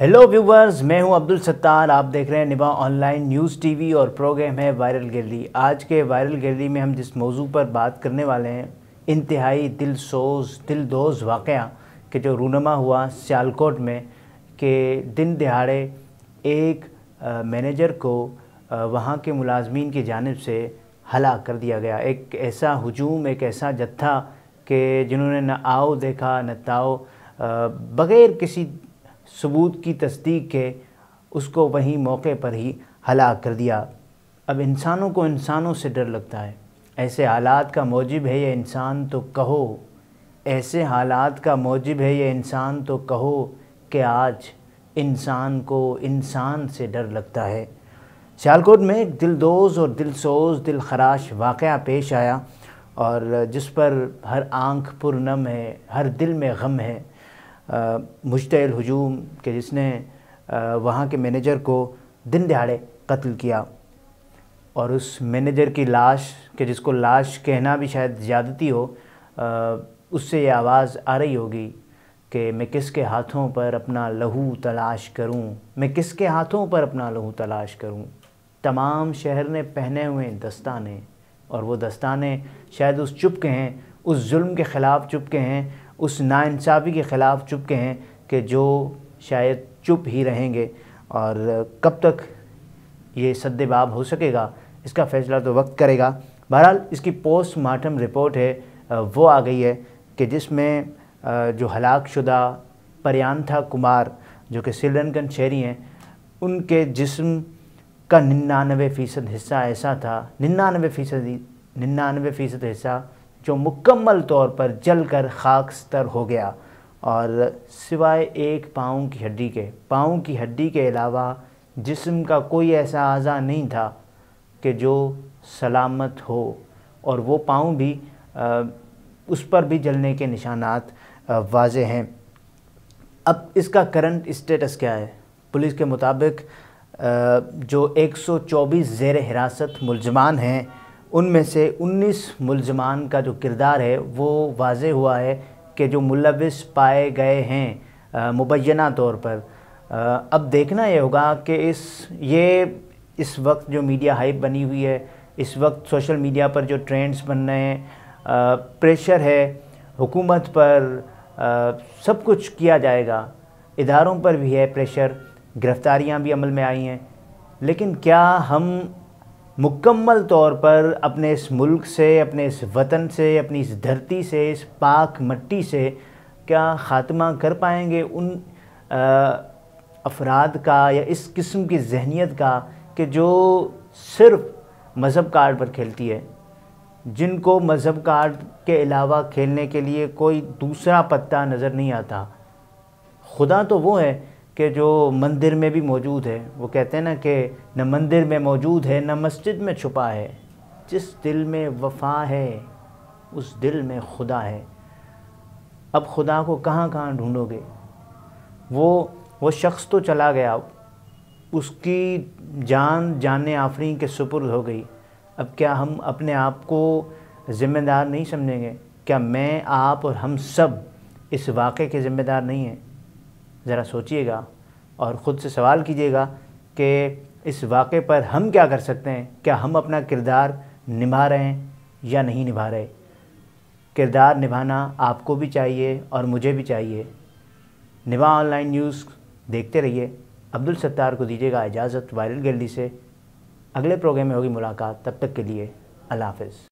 hello viewers मैं हूं अब्दुल सत्तार आप देख रहे हैं निबा ऑनलाइन न्यूज़ टीवी और प्रोग्राम है वायरल गैलरी आज के वायरल गैलरी में हम जिस मौजू पर बात करने वाले हैं इंतहाई दिल सोज दिल दोज वाक़ के जो रूनमा हुआ सियालकोट में के दिन दिहाड़े एक आ, मैनेजर को आ, वहाँ के मुलाजमीन की जानब से हला कर दिया गया एक ऐसा हजूम एक ऐसा जत्था कि जिन्होंने न आओ देखा न ताओ बग़ैर किसी सबूत की तस्दीक के उसको वहीं मौके पर ही हला कर दिया अब इंसानों को इंसानों से डर लगता है ऐसे हालात का मौजब है ये इंसान तो कहो ऐसे हालात का मौजब है ये इंसान तो कहो कि आज इंसान को इंसान से डर लगता है सियालकोट में एक दिलदोज और दिलसोज दिल खराश वाक़ पेश आया और जिस पर हर आंख पुरनम है हर दिल में गम है मुश्तल हजूम के जिसने वहाँ के मैनेजर को दिन दहाड़े कत्ल किया और उस मैनेजर की लाश के जिसको लाश कहना भी शायद ज़्यादती हो उससे ये आवाज़ आ रही होगी कि मैं किसके हाथों पर अपना लहू तलाश करूं मैं किसके हाथों पर अपना लहू तलाश करूं तमाम शहर ने पहने हुए दस्ताने और वो दस्ताने शायद उस चुप के हैं उस जुल्म के ख़िलाफ़ चुप के हैं उस नाानसाफ़ी के ख़िलाफ़ चुप के हैं कि जो शायद चुप ही रहेंगे और कब तक ये सद्देबाब हो सकेगा इसका फ़ैसला तो वक्त करेगा बहरहाल इसकी पोस्टमार्टम रिपोर्ट है वो आ गई है कि जिसमें जो हलाक शुदा परियांथा कुमार जो कि श्रीलंकन शहरी हैं उनके जिस्म का निन्यानवे फ़ीसद हिस्सा ऐसा था निन्यानवे फ़ीसद निन्यानवे फ़ीसद हिस्सा जो मुकम्मल तौर पर जल कर स्तर हो गया और सिवाय एक पाँव की हड्डी के पाँव की हड्डी के अलावा जिस्म का कोई ऐसा आज़ा नहीं था कि जो सलामत हो और वो पाँव भी आ, उस पर भी जलने के निशानात वाज हैं अब इसका करंट स्टेटस क्या है पुलिस के मुताबिक जो 124 जेर हिरासत मुलजमान हैं उनमें से 19 मुलजमान का जो किरदार है वो वाज हुआ है कि जो मुलविस पाए गए हैं मुबैना तौर पर आ, अब देखना ये होगा कि इस ये इस वक्त जो मीडिया हाइप बनी हुई है इस वक्त सोशल मीडिया पर जो ट्रेंड्स बन रहे हैं प्रेशर है हुकूमत पर आ, सब कुछ किया जाएगा इदारों पर भी है प्रेशर गिरफ़्तारियाँ भी अमल में आई हैं लेकिन क्या हम मुकम्मल तौर पर अपने इस मुल्क से अपने इस वतन से अपनी इस धरती से इस पाक मट्टी से क्या ख़ात्मा कर पाएंगे उन अफराद का या इस किस्म की जहनीत का कि जो सिर्फ मज़हब कार्ड पर खेलती है जिनको मज़हब कार्ड के अलावा खेलने के लिए कोई दूसरा पत्ता नज़र नहीं आता खुदा तो वो है के जो मंदिर में भी मौजूद है वो कहते हैं ना कि न मंदिर में मौजूद है न मस्जिद में छुपा है जिस दिल में वफा है उस दिल में खुदा है अब खुदा को कहाँ कहाँ ढूंढोगे वो वो शख्स तो चला गया उसकी जान जाने आफरी के सुपुर्द हो गई अब क्या हम अपने आप को ज़िम्मेदार नहीं समझेंगे क्या मैं आप और हम सब इस वाक़े के ज़िम्मेदार नहीं हैं ज़रा सोचिएगा और ख़ुद से सवाल कीजिएगा कि इस वाक़े पर हम क्या कर सकते हैं क्या हम अपना किरदार निभा रहे हैं या नहीं निभा रहे किरदार निभाना आपको भी चाहिए और मुझे भी चाहिए निभा ऑनलाइन न्यूज़ देखते रहिए अब्दुल सत्तार को दीजिएगा इजाज़त वायरल गैलरी से अगले प्रोग्राम में होगी मुलाकात तब तक के लिए अल्लाह हाफिज़